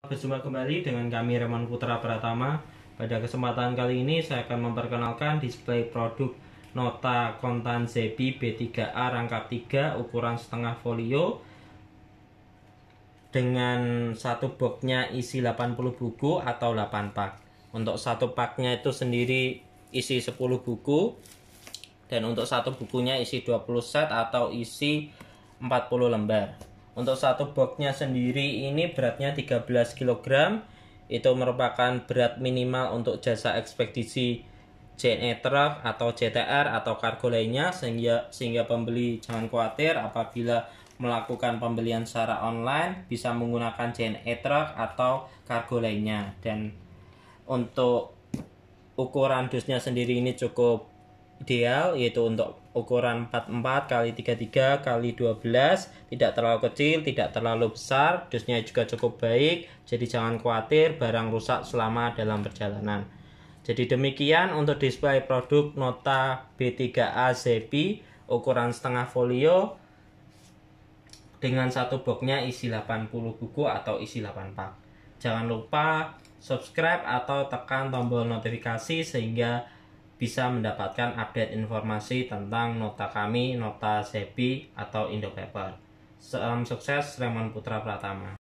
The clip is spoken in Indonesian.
Berjumpa kembali dengan kami Reman Putra Pratama. Pada kesempatan kali ini saya akan memperkenalkan display produk Nota Kontan Zebi B3A rangkap 3 ukuran setengah folio dengan satu boxnya isi 80 buku atau 8 pak. Untuk satu paknya itu sendiri isi 10 buku dan untuk satu bukunya isi 20 set atau isi 40 lembar. Untuk satu boxnya sendiri ini beratnya 13 kg. Itu merupakan berat minimal untuk jasa ekspedisi JNE Truck atau CTR atau kargo lainnya sehingga sehingga pembeli jangan khawatir apabila melakukan pembelian secara online bisa menggunakan JNE Truck atau kargo lainnya dan untuk ukuran dusnya sendiri ini cukup ideal yaitu untuk ukuran 44 kali 33 kali 12 tidak terlalu kecil tidak terlalu besar dusnya juga cukup baik jadi jangan khawatir barang rusak selama dalam perjalanan jadi demikian untuk display produk Nota B3A Zepi ukuran setengah folio dengan satu boxnya isi 80 buku atau isi 8 pak jangan lupa subscribe atau tekan tombol notifikasi sehingga bisa mendapatkan update informasi tentang nota kami, nota SEBI, atau indo paper. Salam sukses, Raymond Putra Pratama.